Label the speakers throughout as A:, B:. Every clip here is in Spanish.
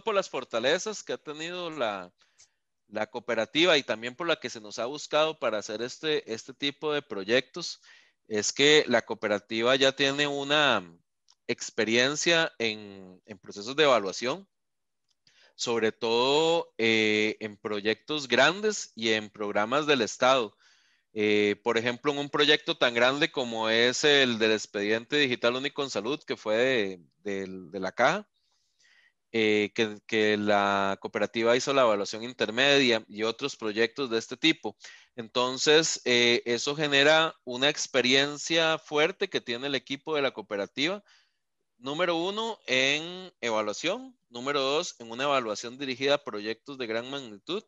A: por las fortalezas que ha tenido la, cooperativa y también por la que se nos ha buscado para hacer este, este tipo de proyectos, es que la cooperativa ya tiene una experiencia en, procesos de evaluación, sobre todo eh, en proyectos grandes y en programas del Estado. Eh, por ejemplo, en un proyecto tan grande como es el del expediente digital único en salud, que fue de la caja, eh, que, la cooperativa hizo la evaluación intermedia y otros proyectos de este tipo. Entonces, eh, eso genera una experiencia fuerte que tiene el equipo de la cooperativa. Número uno, en evaluación. Número dos, en una evaluación dirigida a proyectos de gran magnitud.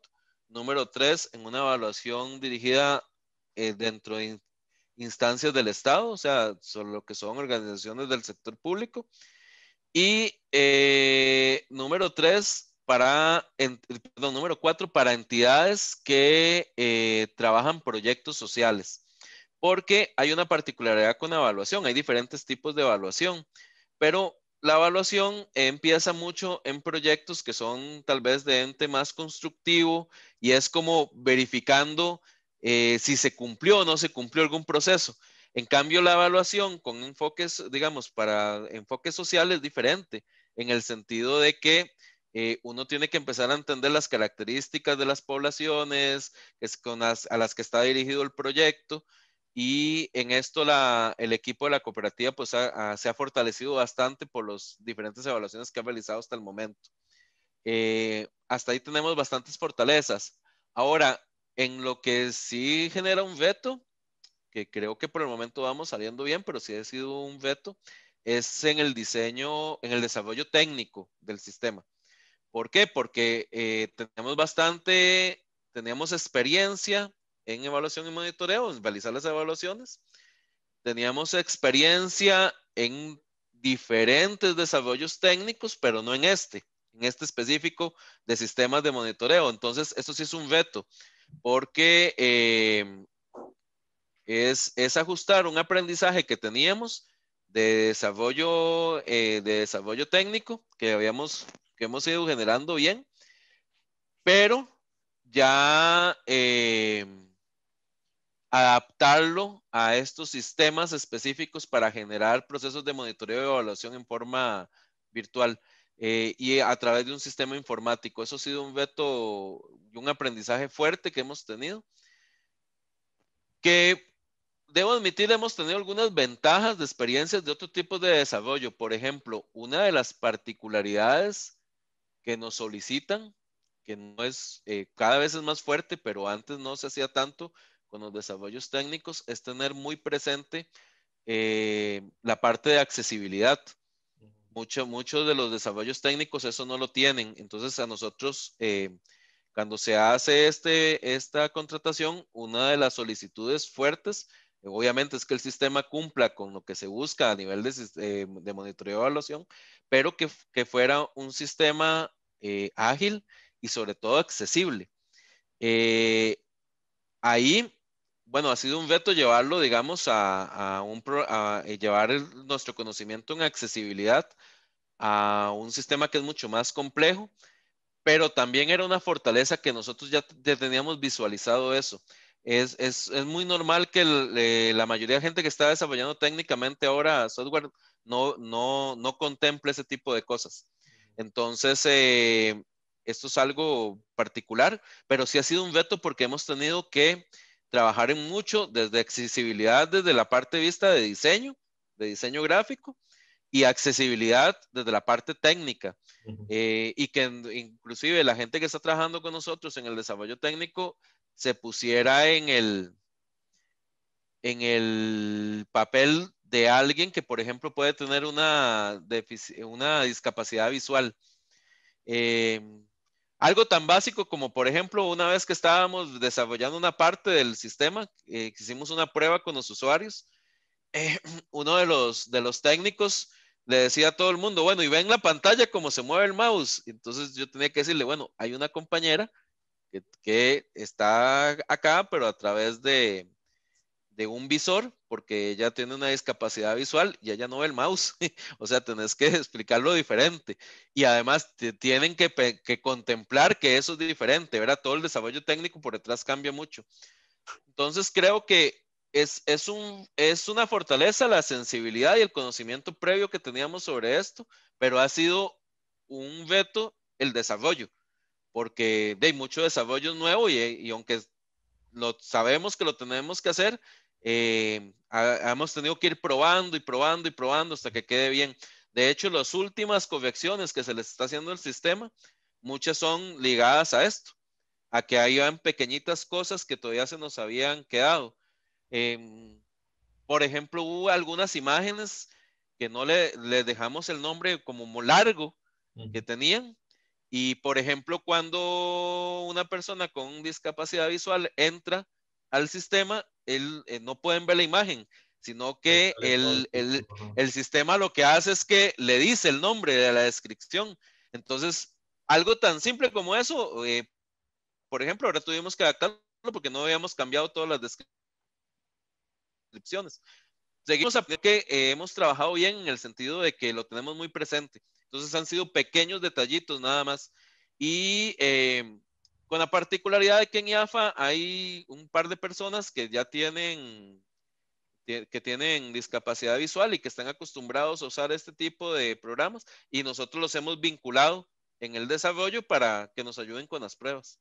A: Número tres, en una evaluación dirigida eh, dentro de instancias del Estado, o sea, lo que son organizaciones del sector público. Y eh, número tres, para, perdón, número cuatro, para entidades que eh, trabajan proyectos sociales. Porque hay una particularidad con la evaluación, hay diferentes tipos de evaluación, pero la evaluación empieza mucho en proyectos que son tal vez de ente más constructivo y es como verificando eh, si se cumplió o no se cumplió algún proceso. En cambio, la evaluación con enfoques, digamos, para enfoques sociales es diferente, en el sentido de que eh, uno tiene que empezar a entender las características de las poblaciones es con las, a las que está dirigido el proyecto y en esto la, el equipo de la cooperativa pues se ha fortalecido bastante por las diferentes evaluaciones que ha realizado hasta el momento. Eh, hasta ahí tenemos bastantes fortalezas. Ahora, en lo que sí genera un veto creo que por el momento vamos saliendo bien, pero sí ha sido un veto, es en el diseño, en el desarrollo técnico del sistema. ¿Por qué? Porque eh, tenemos bastante, teníamos experiencia en evaluación y monitoreo, en realizar las evaluaciones. Teníamos experiencia en diferentes desarrollos técnicos, pero no en este, en este específico de sistemas de monitoreo. Entonces, esto sí es un veto porque eh, es, ajustar un aprendizaje que teníamos de desarrollo, eh, de desarrollo técnico que habíamos, que hemos ido generando bien, pero ya eh, adaptarlo a estos sistemas específicos para generar procesos de monitoreo y evaluación en forma virtual eh, y a través de un sistema informático. Eso ha sido un veto y un aprendizaje fuerte que hemos tenido, que debo admitir, hemos tenido algunas ventajas de experiencias de otro tipo de desarrollo. Por ejemplo, una de las particularidades que nos solicitan, que no es, eh, cada vez es más fuerte, pero antes no se hacía tanto con los desarrollos técnicos, es tener muy presente eh, la parte de accesibilidad. muchos de los desarrollos técnicos eso no lo tienen. Entonces a nosotros, eh, cuando se hace este, esta contratación, una de las solicitudes fuertes Obviamente es que el sistema cumpla con lo que se busca a nivel de, eh, de monitoreo y evaluación, pero que, fuera un sistema eh, ágil y sobre todo accesible. Eh, ahí, bueno, ha sido un veto llevarlo, digamos, a, un a llevar nuestro conocimiento en accesibilidad a un sistema que es mucho más complejo, pero también era una fortaleza que nosotros ya teníamos visualizado eso es, muy normal que eh, la mayoría de gente que está desarrollando técnicamente ahora software no, contemple ese tipo de cosas. Entonces, eh, esto es algo particular, pero sí ha sido un veto porque hemos tenido que trabajar en mucho desde accesibilidad, desde la parte vista de diseño, de diseño gráfico, y accesibilidad desde la parte técnica. Eh, y que inclusive la gente que está trabajando con nosotros en el desarrollo técnico se pusiera en el, en el papel de alguien que, por ejemplo, puede tener una, una discapacidad visual. Em, algo tan básico como, por ejemplo, una vez que estábamos desarrollando una parte del sistema, eh, hicimos una prueba con los usuarios, eh, uno de los, de los técnicos le decía a todo el mundo, bueno, y ven la pantalla cómo se mueve el mouse. Entonces yo tenía que decirle, bueno, hay una compañera que, está acá, pero a través de, un visor porque ella tiene una discapacidad visual y ella no ve el mouse. o sea, tenés que explicarlo diferente. Y además tienen que, contemplar que eso es diferente, verá Todo el desarrollo técnico por detrás cambia mucho. Entonces creo que es, un, es una fortaleza la sensibilidad y el conocimiento previo que teníamos sobre esto, pero ha sido un veto el desarrollo porque hay mucho desarrollo nuevo y, eh, aunque lo sabemos que lo tenemos que hacer, eh, hemos tenido que ir probando y probando y probando hasta que quede bien. De hecho, las últimas correcciones que se les está haciendo al sistema, muchas son ligadas a esto, a que ahí pequeñitas cosas que todavía se nos habían quedado. Em, por ejemplo, hubo algunas imágenes que no le, les dejamos el nombre como largo que tenían, y por ejemplo, cuando una persona con discapacidad visual entra al sistema, él, eh, no pueden ver la imagen, sino que el, sistema lo que hace es que le dice el nombre de la descripción. Entonces, algo tan simple como eso, eh, por ejemplo, ahora tuvimos que adaptarlo porque no habíamos cambiado todas las descripciones. Seguimos que eh, hemos trabajado bien en el sentido de que lo tenemos muy presente. Entonces han sido pequeños detallitos nada más. Y em, con la particularidad de que en IAFA hay un par de personas que ya tienen que tienen discapacidad visual y que están acostumbrados a usar este tipo de programas y nosotros los hemos vinculado en el desarrollo para que nos ayuden con las pruebas.